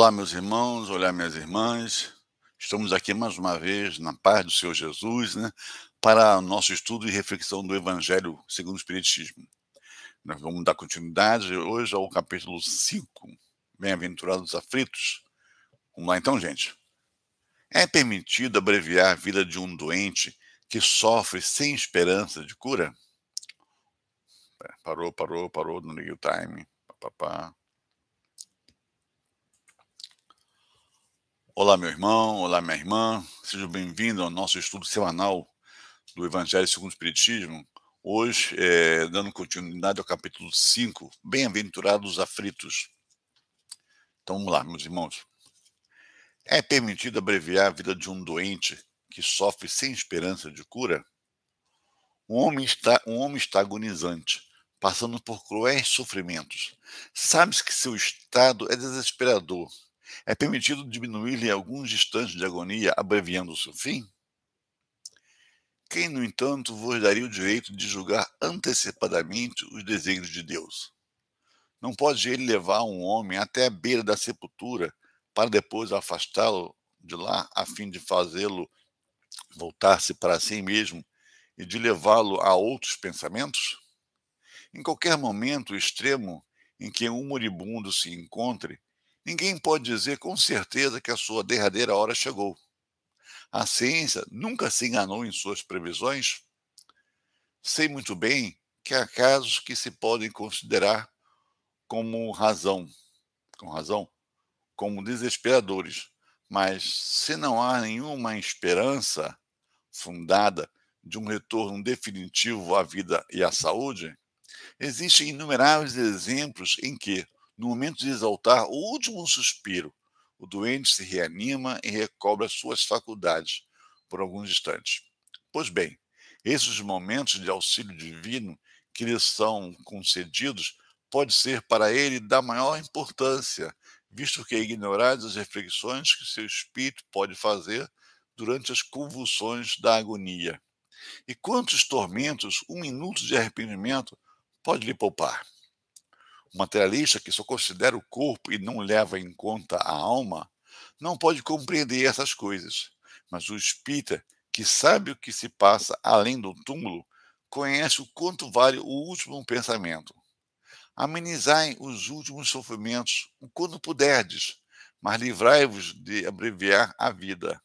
Olá, meus irmãos, olá, minhas irmãs. Estamos aqui mais uma vez na paz do Senhor Jesus, né, para nosso estudo e reflexão do Evangelho segundo o Espiritismo. Nós vamos dar continuidade hoje ao capítulo 5, Bem-aventurados aflitos. Vamos lá então, gente. É permitido abreviar a vida de um doente que sofre sem esperança de cura? É, parou, parou, parou, não liguei o time. Pá, pá, pá. Olá, meu irmão, olá, minha irmã, seja bem-vindo ao nosso estudo semanal do Evangelho segundo o Espiritismo. Hoje, é, dando continuidade ao capítulo 5, Bem-aventurados aflitos. Então, vamos lá, meus irmãos. É permitido abreviar a vida de um doente que sofre sem esperança de cura? Um homem está, um homem está agonizante, passando por cruéis sofrimentos. Sabe-se que seu estado é desesperador é permitido diminuir-lhe alguns instantes de agonia, abreviando o seu fim? Quem, no entanto, vos daria o direito de julgar antecipadamente os desejos de Deus? Não pode ele levar um homem até a beira da sepultura para depois afastá-lo de lá, a fim de fazê-lo voltar-se para si mesmo e de levá-lo a outros pensamentos? Em qualquer momento extremo em que um moribundo se encontre, Ninguém pode dizer com certeza que a sua derradeira hora chegou. A ciência nunca se enganou em suas previsões. Sei muito bem que há casos que se podem considerar como razão, com razão, como desesperadores, mas se não há nenhuma esperança fundada de um retorno definitivo à vida e à saúde, existem inumeráveis exemplos em que no momento de exaltar o último suspiro, o doente se reanima e recobra suas faculdades por alguns instantes. Pois bem, esses momentos de auxílio divino que lhe são concedidos pode ser para ele da maior importância, visto que é ignorado as reflexões que seu espírito pode fazer durante as convulsões da agonia. E quantos tormentos um minuto de arrependimento pode lhe poupar? O materialista que só considera o corpo e não leva em conta a alma não pode compreender essas coisas. Mas o espírita, que sabe o que se passa além do túmulo, conhece o quanto vale o último pensamento. Amenizai os últimos sofrimentos o quanto puderdes, mas livrai-vos de abreviar a vida,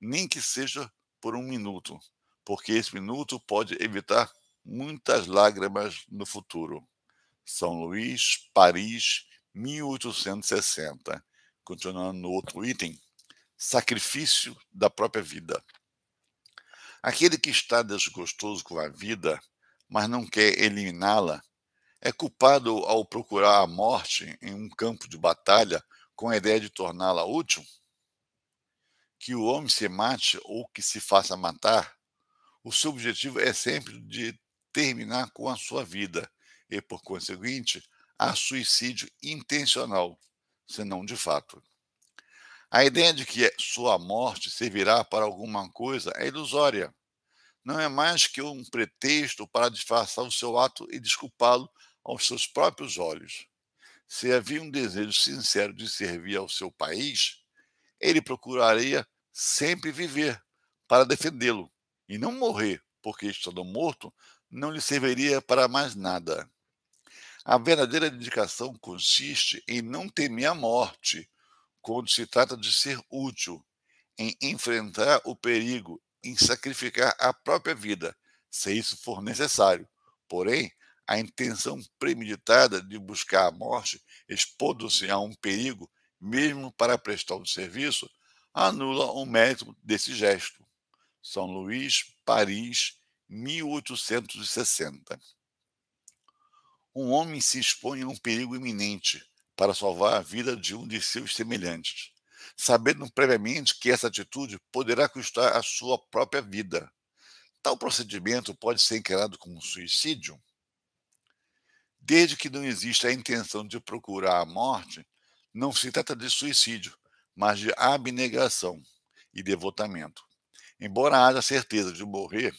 nem que seja por um minuto, porque esse minuto pode evitar muitas lágrimas no futuro. São Luís, Paris, 1860. Continuando no outro item, sacrifício da própria vida. Aquele que está desgostoso com a vida, mas não quer eliminá-la, é culpado ao procurar a morte em um campo de batalha com a ideia de torná-la útil? Que o homem se mate ou que se faça matar, o seu objetivo é sempre de terminar com a sua vida e, por conseguinte, a suicídio intencional, se não de fato. A ideia de que sua morte servirá para alguma coisa é ilusória. Não é mais que um pretexto para disfarçar o seu ato e desculpá-lo aos seus próprios olhos. Se havia um desejo sincero de servir ao seu país, ele procuraria sempre viver para defendê-lo e não morrer, porque estando morto não lhe serviria para mais nada. A verdadeira dedicação consiste em não temer a morte quando se trata de ser útil, em enfrentar o perigo, em sacrificar a própria vida, se isso for necessário. Porém, a intenção premeditada de buscar a morte, expondo-se a um perigo, mesmo para prestar um serviço, anula o mérito desse gesto. São Luís, Paris, 1860 um homem se expõe a um perigo iminente para salvar a vida de um de seus semelhantes, sabendo previamente que essa atitude poderá custar a sua própria vida. Tal procedimento pode ser encarado como suicídio? Desde que não exista a intenção de procurar a morte, não se trata de suicídio, mas de abnegação e devotamento. Embora haja certeza de morrer,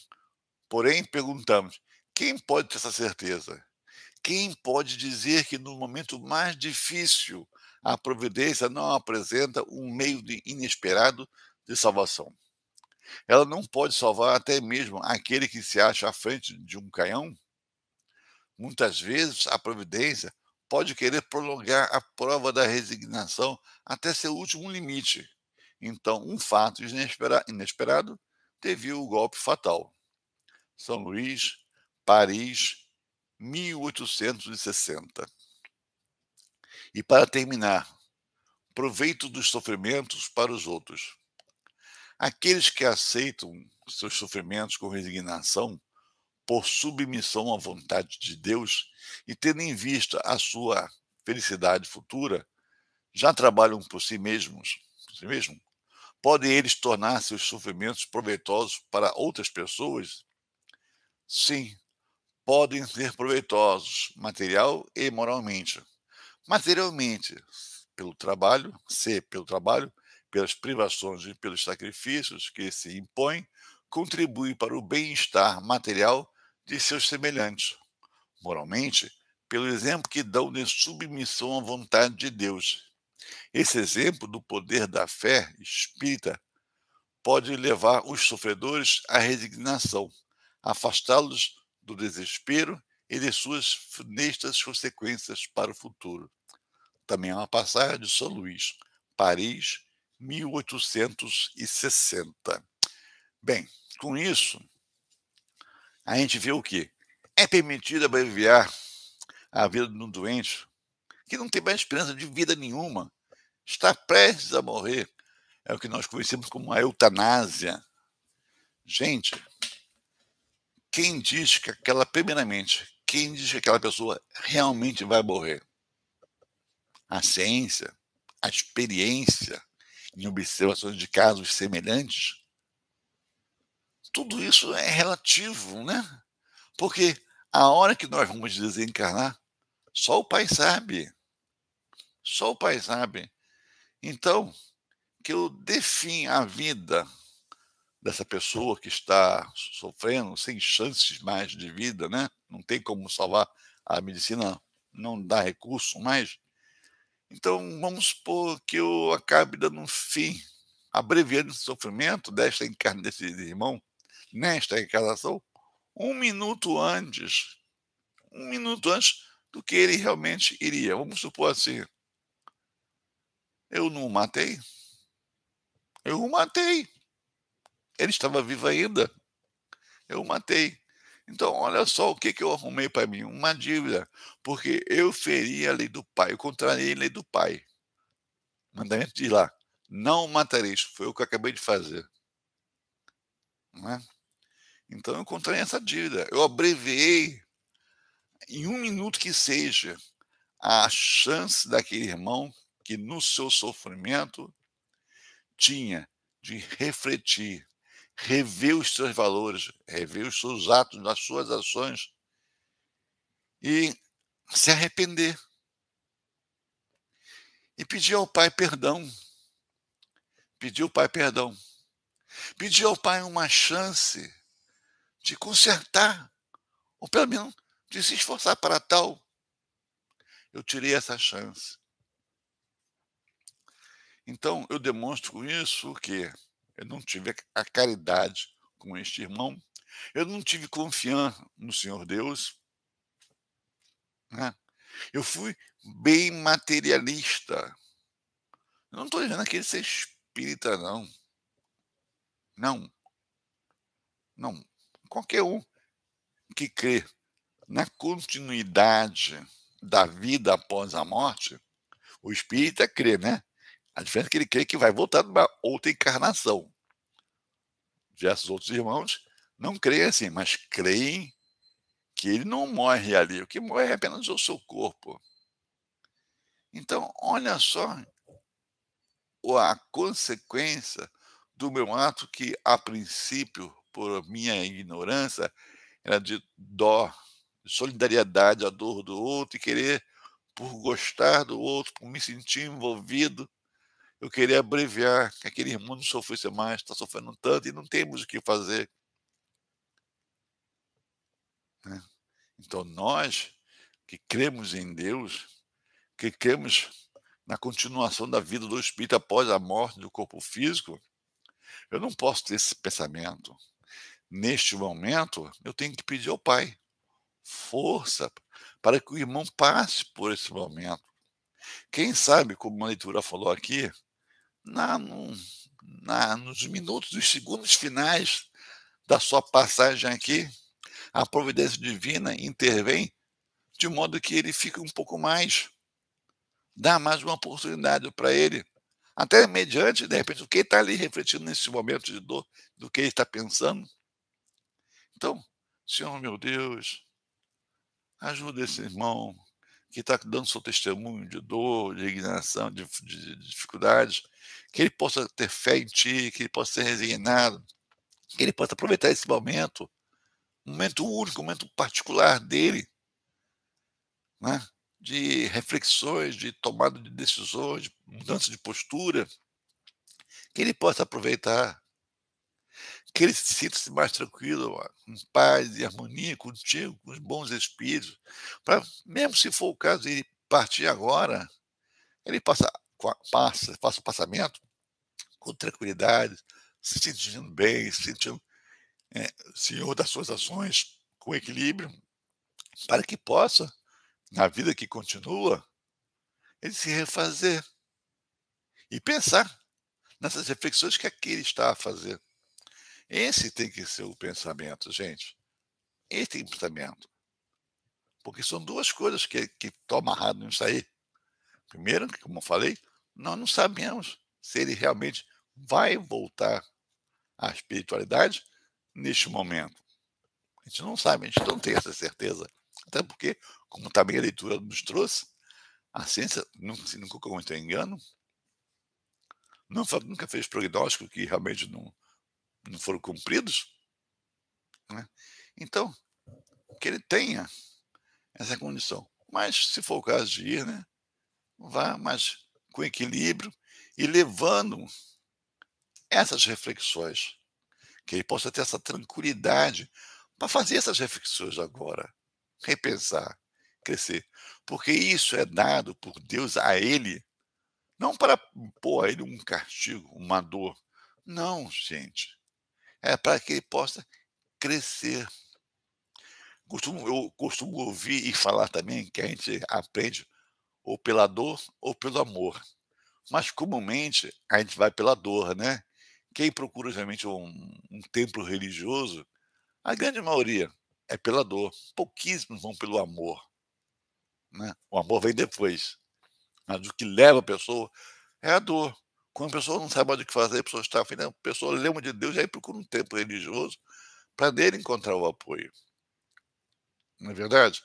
porém perguntamos: quem pode ter essa certeza? Quem pode dizer que no momento mais difícil a providência não apresenta um meio de inesperado de salvação? Ela não pode salvar até mesmo aquele que se acha à frente de um canhão? Muitas vezes a providência pode querer prolongar a prova da resignação até seu último limite. Então, um fato inesperado teve o golpe fatal. São Luís, Paris, 1860. E para terminar, proveito dos sofrimentos para os outros. Aqueles que aceitam seus sofrimentos com resignação, por submissão à vontade de Deus e tendo em vista a sua felicidade futura, já trabalham por si mesmos, por si mesmo, podem eles tornar seus sofrimentos proveitosos para outras pessoas? Sim, podem ser proveitosos, material e moralmente. Materialmente, pelo trabalho, se pelo trabalho, pelas privações e pelos sacrifícios que se impõem, contribui para o bem-estar material de seus semelhantes. Moralmente, pelo exemplo que dão de submissão à vontade de Deus. Esse exemplo do poder da fé espírita pode levar os sofredores à resignação, afastá-los do desespero e de suas funestas consequências para o futuro. Também há é uma passagem de São Luís, Paris, 1860. Bem, com isso, a gente vê o que? É permitido abreviar a vida de um doente que não tem mais esperança de vida nenhuma, está prestes a morrer. É o que nós conhecemos como a eutanásia. Gente, quem diz que aquela, primeiramente, quem diz que aquela pessoa realmente vai morrer? A ciência, a experiência em observações de casos semelhantes? Tudo isso é relativo, né? Porque a hora que nós vamos desencarnar, só o Pai sabe. Só o Pai sabe. Então, que eu defino a vida dessa pessoa que está sofrendo, sem chances mais de vida, né? Não tem como salvar a medicina, não dá recurso mais. Então, vamos supor que eu acabe dando um fim, abreviando esse sofrimento desta encarnação desse irmão, nesta encarnação, um minuto antes, um minuto antes do que ele realmente iria. Vamos supor assim, eu não o matei? Eu o matei. Ele estava vivo ainda. Eu o matei. Então, olha só o que, que eu arrumei para mim: uma dívida. Porque eu feri a lei do pai, eu contrariei a lei do pai. Mandamento de lá: não matareis. Foi o que eu acabei de fazer. Não é? Então, eu contrariei essa dívida. Eu abreviei, em um minuto que seja, a chance daquele irmão que no seu sofrimento tinha de refletir rever os seus valores, rever os seus atos, as suas ações e se arrepender. E pedir ao Pai perdão. Pedir ao Pai perdão. Pedir ao Pai uma chance de consertar, ou pelo menos de se esforçar para tal. Eu tirei essa chance. Então, eu demonstro com isso que eu não tive a caridade com este irmão. Eu não tive confiança no Senhor Deus. Né? Eu fui bem materialista. Eu não estou dizendo que ele seja espírita, não. Não. Não. Qualquer um que crê na continuidade da vida após a morte, o espírita crê, né? A diferença é que ele crê que vai voltar para outra encarnação diversos outros irmãos, não creem assim, mas creem que ele não morre ali, o que morre é apenas o seu corpo. Então, olha só a consequência do meu ato que, a princípio, por minha ignorância, era de dó, de solidariedade à dor do outro e querer por gostar do outro, por me sentir envolvido, eu queria abreviar, que aquele irmão não sofresse mais, está sofrendo tanto e não temos o que fazer. Né? Então, nós que cremos em Deus, que cremos na continuação da vida do espírito após a morte do corpo físico, eu não posso ter esse pensamento. Neste momento, eu tenho que pedir ao Pai força para que o irmão passe por esse momento. Quem sabe, como a leitura falou aqui, na, no, na, nos minutos dos segundos finais da sua passagem aqui, a providência divina intervém de modo que ele fique um pouco mais, dá mais uma oportunidade para ele, até mediante, de repente, o que está ali refletindo nesse momento de dor, do que ele está pensando. Então, Senhor meu Deus, ajuda esse irmão, que está dando seu testemunho de dor, de indignação, de, de, de dificuldades, que ele possa ter fé em ti, que ele possa ser resignado, que ele possa aproveitar esse momento, um momento único, um momento particular dele, né? de reflexões, de tomada de decisões, de mudança de postura, que ele possa aproveitar que ele sinta-se mais tranquilo, ó, com paz e harmonia contigo, com os bons espíritos, para, mesmo se for o caso de ele partir agora, ele passa, passa, passa o passamento com tranquilidade, se sentindo bem, se sentindo é, senhor das suas ações, com equilíbrio, para que possa, na vida que continua, ele se refazer e pensar nessas reflexões que aquele está a fazer. Esse tem que ser o pensamento, gente. Esse é o pensamento. Porque são duas coisas que estão amarradas nisso aí. Primeiro, como eu falei, nós não sabemos se ele realmente vai voltar à espiritualidade neste momento. A gente não sabe, a gente não tem essa certeza. Até porque, como também a leitura nos trouxe, a ciência, nunca, se não cometeu engano, nunca fez prognóstico que realmente não, não foram cumpridos. Né? Então, que ele tenha essa condição. Mas, se for o caso de ir, né, vá, mas com equilíbrio e levando essas reflexões, que ele possa ter essa tranquilidade para fazer essas reflexões agora, repensar, crescer, porque isso é dado por Deus a ele, não para pôr a ele um castigo, uma dor. Não, gente é para que ele possa crescer. Costumo, eu costumo ouvir e falar também que a gente aprende ou pela dor ou pelo amor. Mas comumente a gente vai pela dor, né? Quem procura realmente um, um templo religioso, a grande maioria é pela dor. Pouquíssimos vão pelo amor. Né? O amor vem depois. Mas o que leva a pessoa é a dor. Quando a pessoa não sabe mais o que fazer, a pessoa está afinal, né? a pessoa lembra de Deus e aí procura um tempo religioso para dele encontrar o apoio. Não é verdade?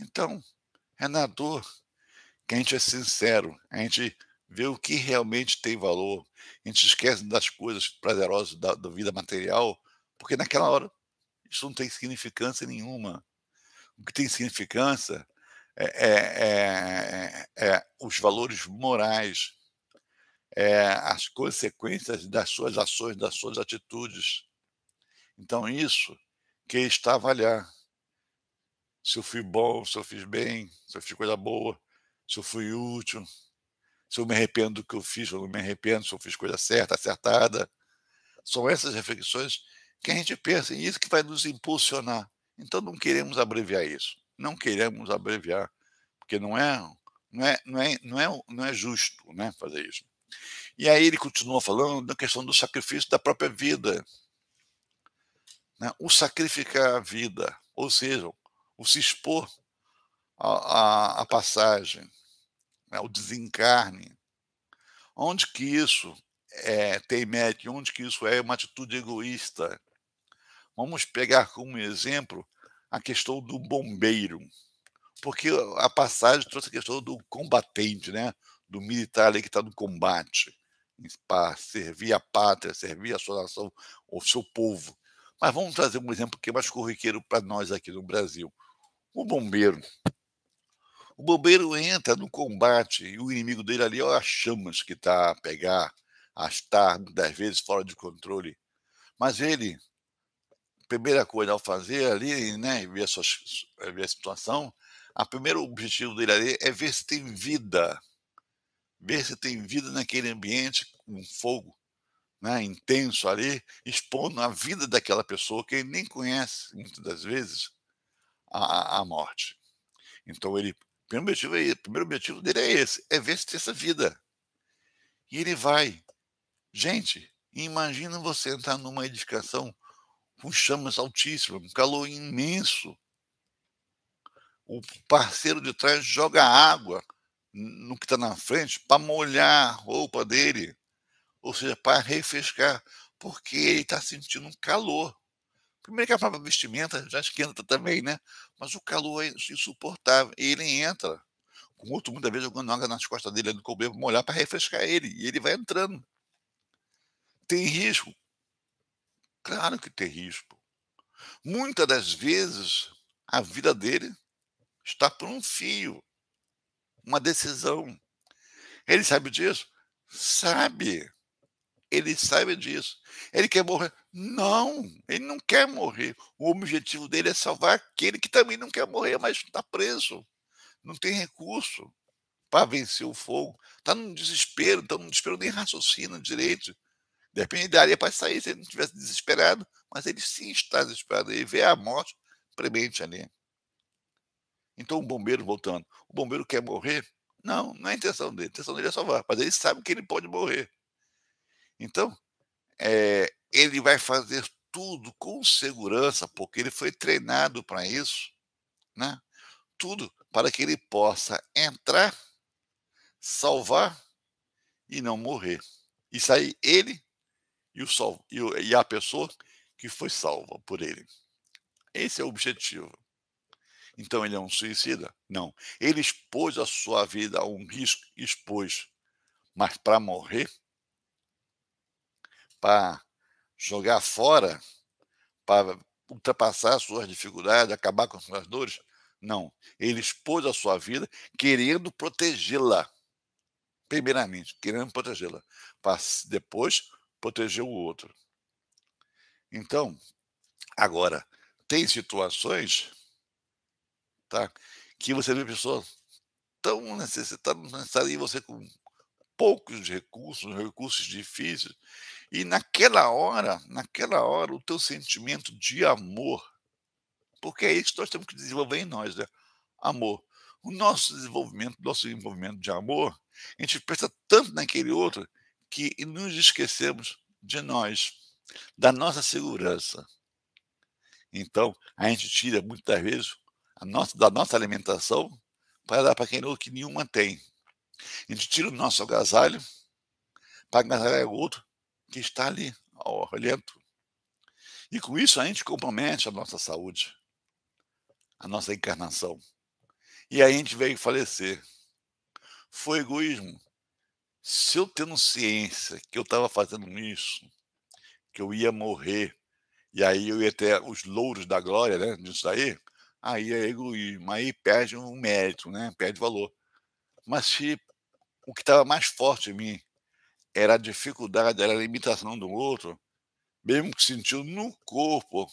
Então, é na dor que a gente é sincero, a gente vê o que realmente tem valor, a gente esquece das coisas prazerosas da, da vida material, porque naquela hora isso não tem significância nenhuma. O que tem significância é, é, é, é, é os valores morais é, as consequências das suas ações, das suas atitudes. Então, isso que está a avaliar. Se eu fui bom, se eu fiz bem, se eu fiz coisa boa, se eu fui útil, se eu me arrependo do que eu fiz, se eu não me arrependo, se eu fiz coisa certa, acertada. São essas reflexões que a gente pensa, e isso que vai nos impulsionar. Então, não queremos abreviar isso. Não queremos abreviar, porque não é, não é, não é, não é, não é justo né, fazer isso. E aí ele continua falando da questão do sacrifício da própria vida. Né? O sacrificar a vida, ou seja, o se expor à, à passagem, né? o desencarne. Onde que isso é, tem mérito? Onde que isso é uma atitude egoísta? Vamos pegar como exemplo a questão do bombeiro, porque a passagem trouxe a questão do combatente, né? do militar ali que está no combate, para servir a pátria, servir a sua nação, o seu povo. Mas vamos trazer um exemplo que é mais corriqueiro para nós aqui no Brasil: o bombeiro. O bombeiro entra no combate e o inimigo dele ali olha as chamas que está a pegar, a estar muitas vezes fora de controle. Mas ele, primeira coisa ao fazer ali, né, ver a, sua, ver a situação, a primeiro objetivo dele ali é ver se tem vida ver se tem vida naquele ambiente, um fogo né, intenso ali, expondo a vida daquela pessoa que ele nem conhece, muitas das vezes, a a morte. Então, ele, o primeiro objetivo, é, primeiro objetivo dele é esse, é ver se tem essa vida. E ele vai. Gente, imagina você entrar numa edificação com chamas altíssimas, um calor imenso. O parceiro de trás joga água no que está na frente para molhar a roupa dele, ou seja, para refrescar, porque ele está sentindo um calor. Primeiro que a própria vestimenta já esquenta também, né? Mas o calor é insuportável. E ele entra, com outro muitas vezes jogando água nas costas dele, no cobre, para molhar, para refrescar ele. E ele vai entrando. Tem risco? Claro que tem risco. Muitas das vezes, a vida dele está por um fio uma decisão. Ele sabe disso? Sabe. Ele sabe disso. Ele quer morrer? Não, ele não quer morrer. O objetivo dele é salvar aquele que também não quer morrer, mas está preso. Não tem recurso para vencer o fogo. Está num desespero, está então num desespero, nem raciocina direito. De daria para sair se ele não tivesse desesperado, mas ele sim está desesperado. Ele vê a morte premente ali. Então o bombeiro voltando, o bombeiro quer morrer? Não, não é a intenção dele. A intenção dele é salvar, mas ele sabe que ele pode morrer. Então, é, ele vai fazer tudo com segurança, porque ele foi treinado para isso, né? Tudo para que ele possa entrar, salvar e não morrer. E sair ele e, o, e a pessoa que foi salva por ele. Esse é o objetivo. Então ele é um suicida? Não. Ele expôs a sua vida a um risco? Expôs. Mas para morrer? Para jogar fora? Para ultrapassar suas dificuldades, acabar com suas dores? Não. Ele expôs a sua vida querendo protegê-la. Primeiramente, querendo protegê-la. Para depois proteger o outro. Então, agora, tem situações tá? Que você vê é pessoas tão necessitadas, necessitadas e você com poucos recursos, recursos difíceis, e naquela hora, naquela hora, o teu sentimento de amor, porque é isso que nós temos que desenvolver em nós, né? Amor. O nosso desenvolvimento, nosso desenvolvimento de amor, a gente pensa tanto naquele outro que nos esquecemos de nós, da nossa segurança. Então, a gente tira muitas vezes nossa, da nossa alimentação para dar para quem não, que nenhuma tem. A gente tira o nosso agasalho para agasalhar o outro que está ali, olhando. E com isso a gente compromete a nossa saúde, a nossa encarnação. E aí a gente veio falecer. Foi egoísmo. Se eu tendo ciência que eu estava fazendo isso, que eu ia morrer, e aí eu ia ter os louros da glória, né? Disso daí, aí é egoísmo, aí perde um mérito, né? perde valor. Mas se o que estava mais forte em mim era a dificuldade, era a limitação do outro, mesmo que sentiu no corpo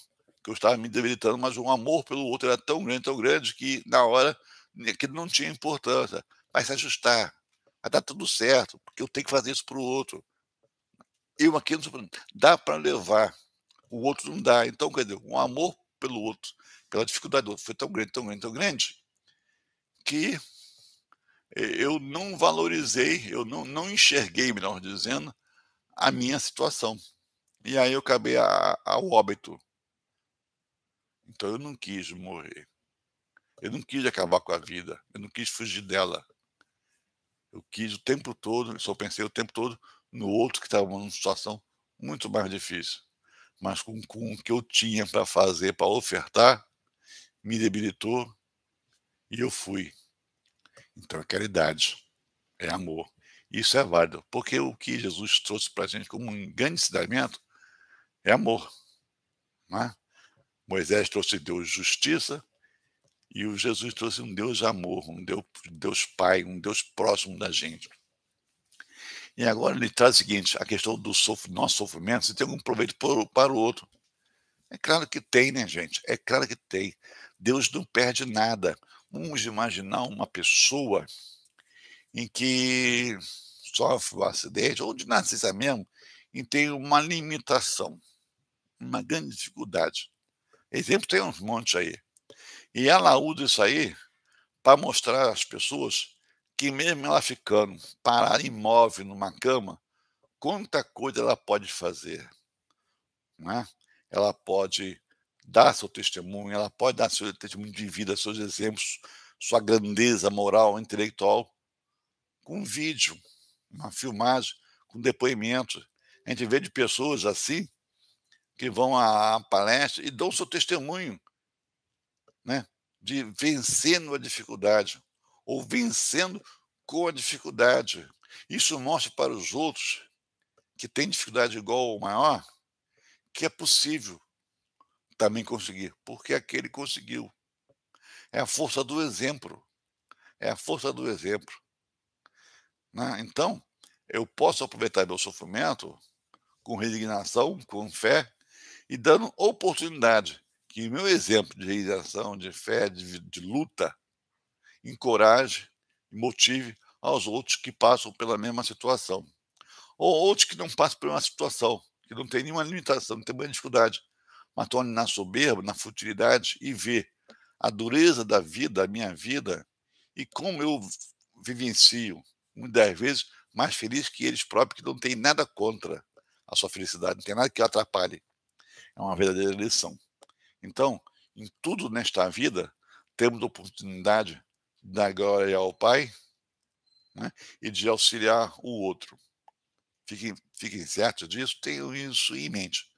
que eu estava me debilitando, mas o amor pelo outro era tão grande, tão grande, que na hora né, que não tinha importância. Vai se ajustar, vai dar tudo certo, porque eu tenho que fazer isso para o outro. Eu aqui não sou... dá para levar, o outro não dá. Então, quer dizer, um amor pelo outro, pela dificuldade do outro. Foi tão grande, tão grande, tão grande, que eu não valorizei, eu não, não enxerguei, melhor dizendo, a minha situação. E aí eu acabei a, ao óbito. Então eu não quis morrer. Eu não quis acabar com a vida. Eu não quis fugir dela. Eu quis o tempo todo, só pensei o tempo todo no outro que estava numa situação muito mais difícil mas com, com o que eu tinha para fazer, para ofertar, me debilitou e eu fui. Então é caridade, é amor. Isso é válido, porque o que Jesus trouxe para a gente como um grande ensinamento é amor. É? Moisés trouxe Deus justiça e o Jesus trouxe um Deus amor, um Deus, Deus Pai, um Deus próximo da gente. E agora ele traz o seguinte: a questão do sof nosso sofrimento, se tem algum proveito para o outro. É claro que tem, né, gente? É claro que tem. Deus não perde nada. Vamos imaginar uma pessoa em que sofre um acidente, ou de nascença mesmo, e tem uma limitação, uma grande dificuldade. Exemplo tem uns montes aí. E ela usa isso aí para mostrar às pessoas que mesmo ela ficando parada imóvel numa cama, quanta coisa ela pode fazer. Né? Ela pode dar seu testemunho, ela pode dar seu testemunho de vida, seus exemplos, sua grandeza moral, intelectual, com um vídeo, uma filmagem, com depoimento. A gente vê de pessoas assim que vão à palestra e dão seu testemunho né, de vencendo a dificuldade ou vencendo com a dificuldade. Isso mostra para os outros que têm dificuldade igual ou maior que é possível também conseguir, porque aquele conseguiu. É a força do exemplo. É a força do exemplo. Né? Então, eu posso aproveitar meu sofrimento com resignação, com fé e dando oportunidade que meu exemplo de realização, de fé, de, de luta, encoraje e motive aos outros que passam pela mesma situação. Ou outros que não passam por uma situação, que não tem nenhuma limitação, não tem nenhuma dificuldade, mas torne na soberba, na futilidade e vê a dureza da vida, a minha vida, e como eu vivencio, muitas vezes, mais feliz que eles próprios, que não tem nada contra a sua felicidade, não tem nada que atrapalhe. É uma verdadeira lição. Então, em tudo nesta vida, temos oportunidade da glória ao Pai né? e de auxiliar o outro. Fiquem, fiquem certos disso, tenham isso em mente.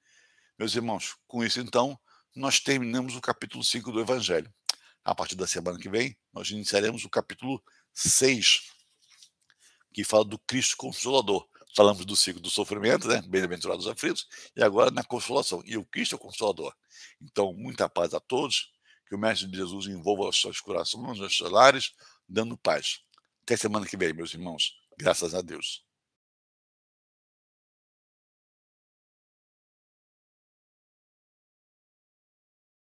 Meus irmãos, com isso então, nós terminamos o capítulo 5 do Evangelho. A partir da semana que vem, nós iniciaremos o capítulo 6, que fala do Cristo Consolador. Falamos do ciclo do sofrimento, né? Bem-aventurados aflitos, e agora na consolação. E o Cristo é o Consolador. Então, muita paz a todos que o Mestre de Jesus envolva os seus corações, os seus lares, dando paz. Até semana que vem, meus irmãos. Graças a Deus.